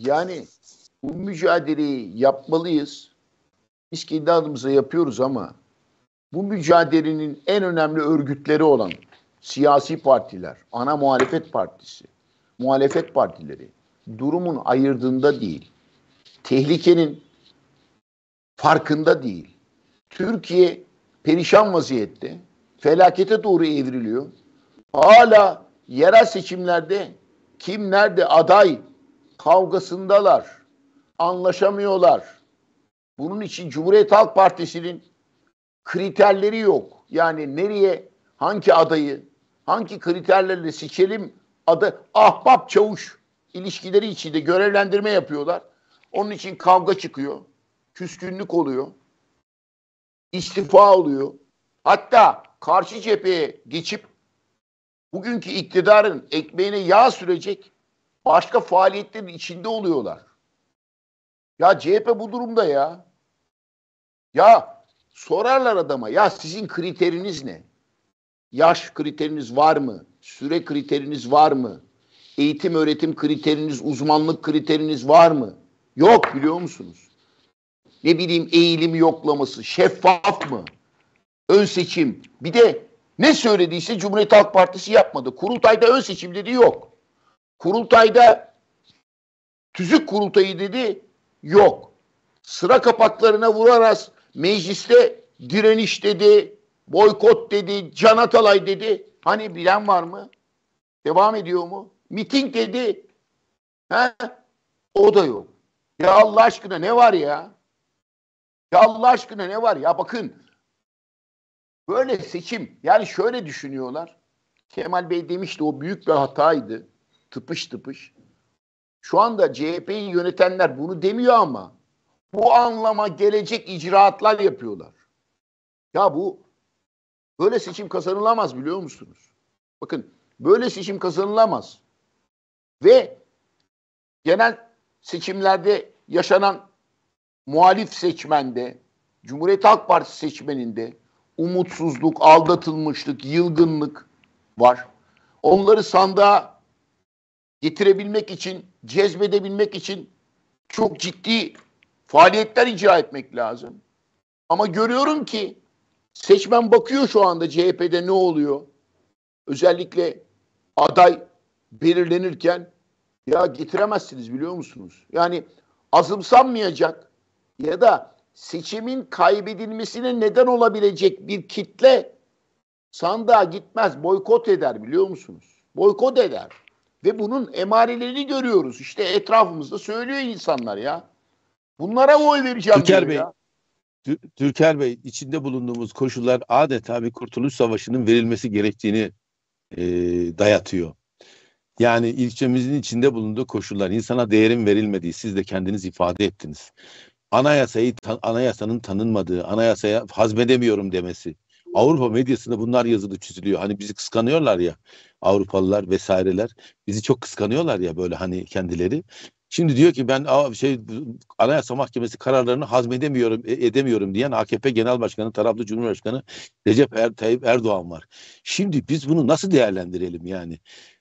Yani bu mücadeleyi yapmalıyız. Biz kendi adımıza yapıyoruz ama bu mücadelenin en önemli örgütleri olan siyasi partiler, ana muhalefet partisi, muhalefet partileri durumun ayırdığında değil, tehlikenin farkında değil. Türkiye perişan vaziyette, felakete doğru evriliyor. Hala yerel seçimlerde kim nerede aday kavgasındalar. Anlaşamıyorlar. Bunun için Cumhuriyet Halk Partisi'nin kriterleri yok. Yani nereye, hangi adayı, hangi kriterlerle seçelim adı ahbap çavuş ilişkileri içinde görevlendirme yapıyorlar. Onun için kavga çıkıyor. Küskünlük oluyor. istifa oluyor. Hatta karşı cepheye geçip bugünkü iktidarın ekmeğine yağ sürecek başka faaliyetlerin içinde oluyorlar. Ya CHP bu durumda ya. Ya sorarlar adama ya sizin kriteriniz ne? Yaş kriteriniz var mı? Süre kriteriniz var mı? Eğitim öğretim kriteriniz, uzmanlık kriteriniz var mı? Yok biliyor musunuz? Ne bileyim eğilim yoklaması, şeffaf mı? Ön seçim. Bir de ne söylediyse Cumhuriyet Halk Partisi yapmadı. Kurultayda ön seçim dedi yok. Kurultayda tüzük kurultayı dedi. Yok. Sıra kapaklarına vurarak mecliste direniş dedi, boykot dedi, Can Atalay dedi. Hani bilen var mı? Devam ediyor mu? Miting dedi. He? O da yok. Ya Allah aşkına ne var ya? Ya Allah aşkına ne var ya? Bakın böyle seçim yani şöyle düşünüyorlar. Kemal Bey demişti o büyük bir hataydı tıpış tıpış. Şu anda CHP'yi yönetenler bunu demiyor ama bu anlama gelecek icraatlar yapıyorlar. Ya bu böyle seçim kazanılamaz biliyor musunuz? Bakın böyle seçim kazanılamaz. Ve genel seçimlerde yaşanan muhalif seçmende, Cumhuriyet Halk Partisi seçmeninde umutsuzluk, aldatılmışlık, yılgınlık var. Onları sandığa getirebilmek için, cezbedebilmek için çok ciddi faaliyetler icra etmek lazım. Ama görüyorum ki seçmen bakıyor şu anda CHP'de ne oluyor. Özellikle aday belirlenirken ya getiremezsiniz biliyor musunuz? Yani azımsanmayacak ya da seçimin kaybedilmesine neden olabilecek bir kitle sandığa gitmez, boykot eder biliyor musunuz? Boykot eder. Ve bunun emarelerini görüyoruz. İşte etrafımızda söylüyor insanlar ya. Bunlara oy vereceğim Türker Bey, Türker Bey, içinde bulunduğumuz koşullar adeta bir kurtuluş savaşının verilmesi gerektiğini e, dayatıyor. Yani ilçemizin içinde bulunduğu koşullar insana değerin verilmediği siz de kendiniz ifade ettiniz. Anayasayı anayasanın tanınmadığı, anayasaya hazmedemiyorum demesi. Avrupa medyasında bunlar yazılı çiziliyor. Hani bizi kıskanıyorlar ya Avrupalılar vesaireler. Bizi çok kıskanıyorlar ya böyle hani kendileri. Şimdi diyor ki ben şey Anayasa Mahkemesi kararlarını hazmedemiyorum e, edemiyorum diyen AKP Genel Başkanı taraflı Cumhurbaşkanı Recep er, Tayyip Erdoğan var. Şimdi biz bunu nasıl değerlendirelim yani?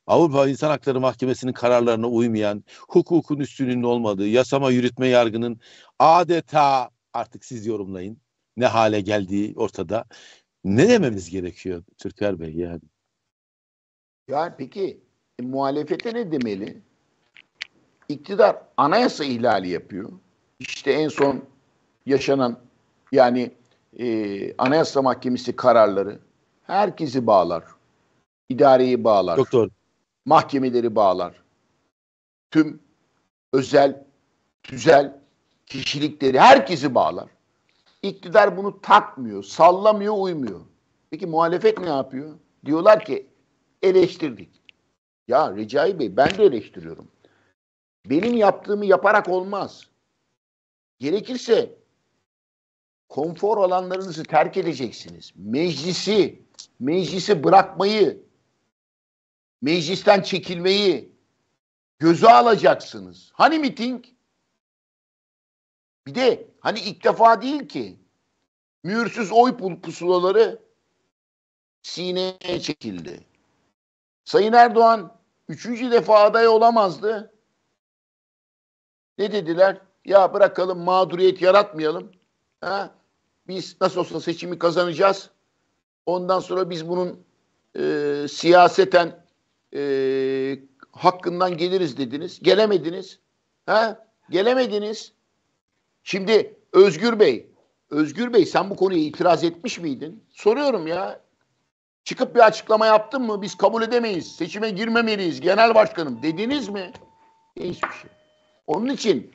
Avrupa İnsan Hakları Mahkemesi'nin kararlarına uymayan, hukukun üstünlüğünün olmadığı, yasama yürütme yargının adeta artık siz yorumlayın ne hale geldiği ortada ne dememiz gerekiyor Türker Bey yani? Ya peki e, muhalefete ne demeli? İktidar anayasa ihlali yapıyor. İşte en son yaşanan yani e, Anayasa Mahkemesi kararları herkesi bağlar. İdareyi bağlar. Doktor. doğru. Mahkemeleri bağlar. Tüm özel, tüzel kişilikleri herkesi bağlar. İktidar bunu takmıyor, sallamıyor, uymuyor. Peki muhalefet ne yapıyor? Diyorlar ki eleştirdik. Ya Recai Bey ben de eleştiriyorum. Benim yaptığımı yaparak olmaz. Gerekirse konfor alanlarınızı terk edeceksiniz. Meclisi, meclisi bırakmayı, meclisten çekilmeyi göze alacaksınız. Hani miting? Bir de hani ilk defa değil ki. Mühürsüz oy pusulaları sineye çekildi. Sayın Erdoğan üçüncü defa aday olamazdı. Ne dediler? Ya bırakalım mağduriyet yaratmayalım. Ha? Biz nasıl olsa seçimi kazanacağız. Ondan sonra biz bunun e, siyaseten e, hakkından geliriz dediniz. Gelemediniz. Ha? Gelemediniz. Şimdi Özgür Bey, Özgür Bey sen bu konuya itiraz etmiş miydin? Soruyorum ya. Çıkıp bir açıklama yaptın mı? Biz kabul edemeyiz. Seçime girmemeliyiz genel başkanım dediniz mi? Hiçbir şey. Onun için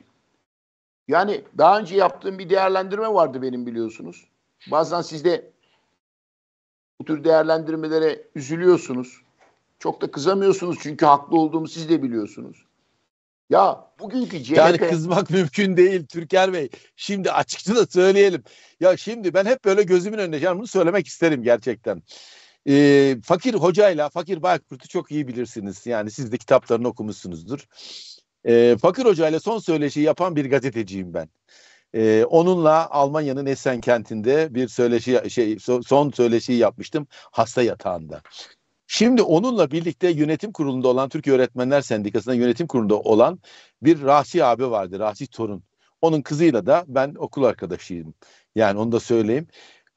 yani daha önce yaptığım bir değerlendirme vardı benim biliyorsunuz. Bazen siz de bu tür değerlendirmelere üzülüyorsunuz. Çok da kızamıyorsunuz çünkü haklı olduğumu siz de biliyorsunuz. Ya bugünkü CHP... Yani kızmak mümkün değil Türker Bey. Şimdi açıkça da söyleyelim. Ya şimdi ben hep böyle gözümün önünde canım bunu söylemek isterim gerçekten. Ee, Fakir Hoca'yla Fakir Baykurt'u çok iyi bilirsiniz. Yani siz de kitaplarını okumuşsunuzdur. Ee, Fakir Hoca'yla son söyleşi yapan bir gazeteciyim ben. Ee, onunla Almanya'nın Essen kentinde bir söyleşi şey son söyleşiyi yapmıştım hasta yatağında. Şimdi onunla birlikte yönetim kurulunda olan Türkiye Öğretmenler Sendikası'nda yönetim kurulunda olan bir Rahsi abi vardı. Rahsi Torun. Onun kızıyla da ben okul arkadaşıyım. Yani onu da söyleyeyim.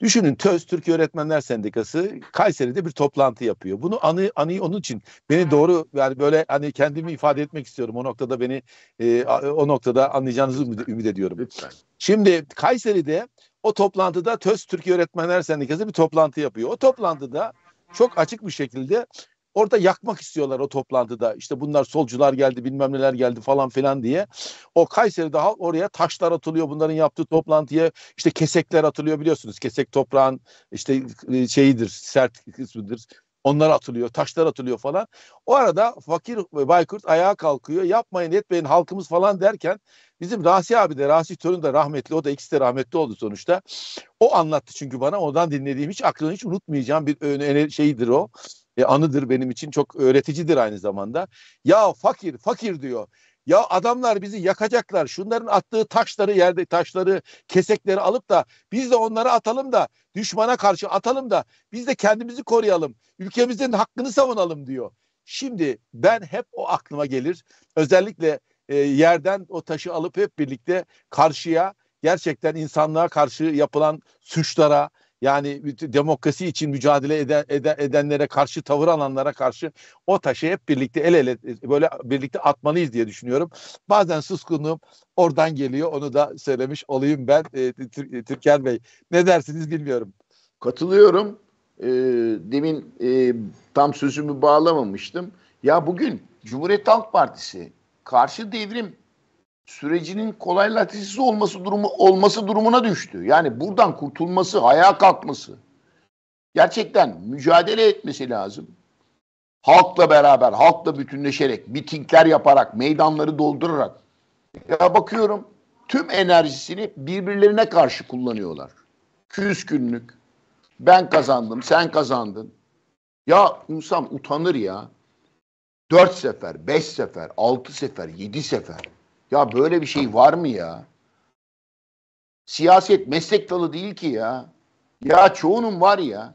Düşünün TÖZ Türkiye Öğretmenler Sendikası Kayseri'de bir toplantı yapıyor. Bunu anı anıyı onun için beni doğru yani böyle hani kendimi ifade etmek istiyorum. O noktada beni e, o noktada anlayacağınızı ümit ediyorum. Lütfen. Şimdi Kayseri'de o toplantıda TÖZ Türkiye Öğretmenler Sendikası bir toplantı yapıyor. O toplantıda çok açık bir şekilde orada yakmak istiyorlar o toplantıda. İşte bunlar solcular geldi bilmem neler geldi falan filan diye. O Kayseri'de halk oraya taşlar atılıyor bunların yaptığı toplantıya. işte kesekler atılıyor biliyorsunuz. Kesek toprağın işte e, şeyidir sert kısmıdır. Onlar atılıyor, taşlar atılıyor falan. O arada fakir Baykurt ayağa kalkıyor. Yapmayın etmeyin halkımız falan derken bizim Rasi abi de Rasi Törün de rahmetli o da ikisi de rahmetli oldu sonuçta. O anlattı çünkü bana ondan dinlediğim hiç aklını hiç unutmayacağım bir şeydir o. E, anıdır benim için çok öğreticidir aynı zamanda. Ya fakir fakir diyor. Ya adamlar bizi yakacaklar. Şunların attığı taşları yerde taşları, kesekleri alıp da biz de onları atalım da düşmana karşı atalım da biz de kendimizi koruyalım. Ülkemizin hakkını savunalım diyor. Şimdi ben hep o aklıma gelir. Özellikle e, yerden o taşı alıp hep birlikte karşıya gerçekten insanlığa karşı yapılan suçlara, yani demokrasi için mücadele eden, eden, edenlere karşı tavır alanlara karşı o taşı hep birlikte el ele e, böyle birlikte atmalıyız diye düşünüyorum. Bazen suskunluğum oradan geliyor onu da söylemiş olayım ben e, e, Türker Bey. Ne dersiniz bilmiyorum. Katılıyorum. E, demin e, tam sözümü bağlamamıştım. Ya bugün Cumhuriyet Halk Partisi karşı devrim sürecinin kolaylatıcısı olması durumu olması durumuna düştü. Yani buradan kurtulması, ayağa kalkması. Gerçekten mücadele etmesi lazım. Halkla beraber, halkla bütünleşerek, mitingler yaparak, meydanları doldurarak. Ya bakıyorum tüm enerjisini birbirlerine karşı kullanıyorlar. Küskünlük. Ben kazandım, sen kazandın. Ya insan utanır ya. Dört sefer, beş sefer, altı sefer, yedi sefer. Ya böyle bir şey var mı ya? Siyaset meslek dalı değil ki ya. Ya çoğunun var ya.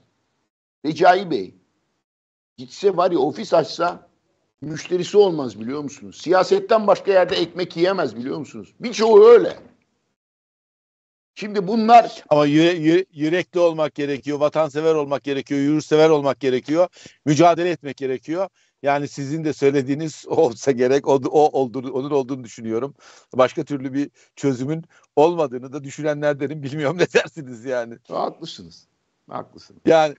Recai Bey. Gitse var ya ofis açsa müşterisi olmaz biliyor musunuz? Siyasetten başka yerde ekmek yiyemez biliyor musunuz? Birçoğu öyle. Şimdi bunlar ama yüre, yürekli olmak gerekiyor, vatansever olmak gerekiyor, yurtsever olmak gerekiyor, mücadele etmek gerekiyor. Yani sizin de söylediğiniz olsa gerek o, o olduğunu, onun olduğunu düşünüyorum. Başka türlü bir çözümün olmadığını da düşünenlerdenim. Bilmiyorum ne dersiniz yani. Haklısınız. Haklısınız. Yani